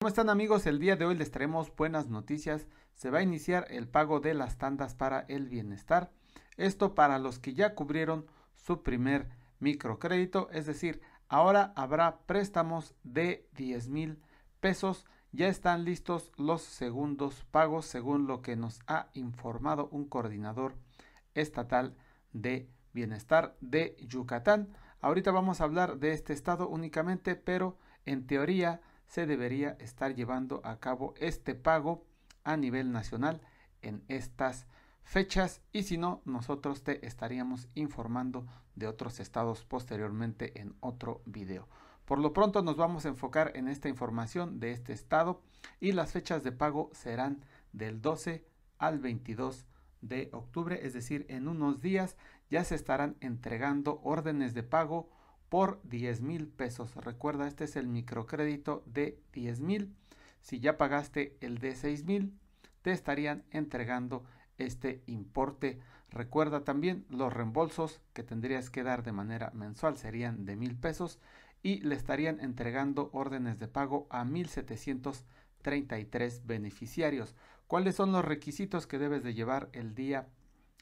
¿Cómo están amigos? El día de hoy les traemos buenas noticias. Se va a iniciar el pago de las tandas para el bienestar. Esto para los que ya cubrieron su primer microcrédito, es decir, ahora habrá préstamos de 10 mil pesos. Ya están listos los segundos pagos según lo que nos ha informado un coordinador estatal de bienestar de Yucatán. Ahorita vamos a hablar de este estado únicamente, pero en teoría se debería estar llevando a cabo este pago a nivel nacional en estas fechas y si no nosotros te estaríamos informando de otros estados posteriormente en otro video. Por lo pronto nos vamos a enfocar en esta información de este estado y las fechas de pago serán del 12 al 22 de octubre, es decir, en unos días ya se estarán entregando órdenes de pago por 10 mil pesos. Recuerda, este es el microcrédito de 10 mil. Si ya pagaste el de 6 mil, te estarían entregando este importe. Recuerda también los reembolsos que tendrías que dar de manera mensual serían de mil pesos y le estarían entregando órdenes de pago a 1733 beneficiarios. ¿Cuáles son los requisitos que debes de llevar el día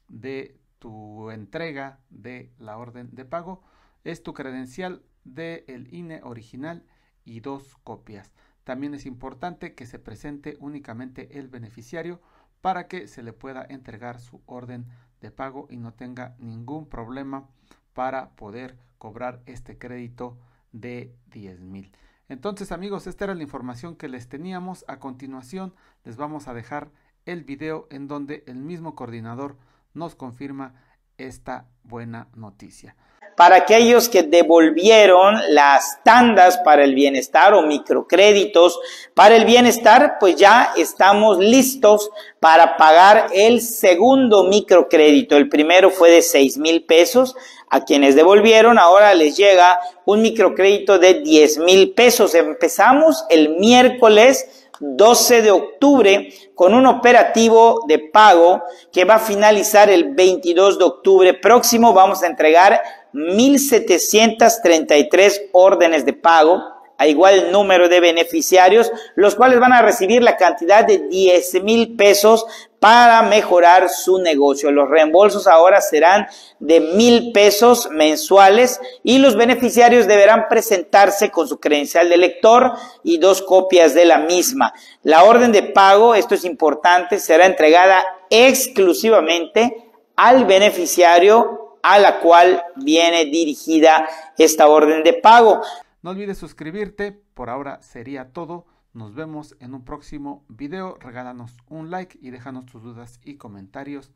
de tu entrega de la orden de pago? es tu credencial del el INE original y dos copias. También es importante que se presente únicamente el beneficiario para que se le pueda entregar su orden de pago y no tenga ningún problema para poder cobrar este crédito de 10 mil. Entonces amigos, esta era la información que les teníamos. A continuación les vamos a dejar el video en donde el mismo coordinador nos confirma esta buena noticia para aquellos que devolvieron las tandas para el bienestar o microcréditos. Para el bienestar, pues ya estamos listos para pagar el segundo microcrédito. El primero fue de 6 mil pesos. A quienes devolvieron ahora les llega un microcrédito de 10 mil pesos. Empezamos el miércoles 12 de octubre con un operativo de pago que va a finalizar el 22 de octubre próximo. Vamos a entregar 1.733 órdenes de pago a igual número de beneficiarios, los cuales van a recibir la cantidad de 10 mil pesos para mejorar su negocio. Los reembolsos ahora serán de mil pesos mensuales y los beneficiarios deberán presentarse con su credencial de lector y dos copias de la misma. La orden de pago, esto es importante, será entregada exclusivamente al beneficiario a la cual viene dirigida esta orden de pago. No olvides suscribirte, por ahora sería todo. Nos vemos en un próximo video. Regálanos un like y déjanos tus dudas y comentarios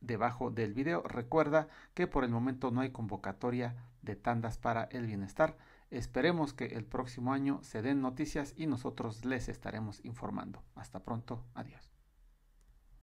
debajo del video. Recuerda que por el momento no hay convocatoria de tandas para el bienestar. Esperemos que el próximo año se den noticias y nosotros les estaremos informando. Hasta pronto, adiós.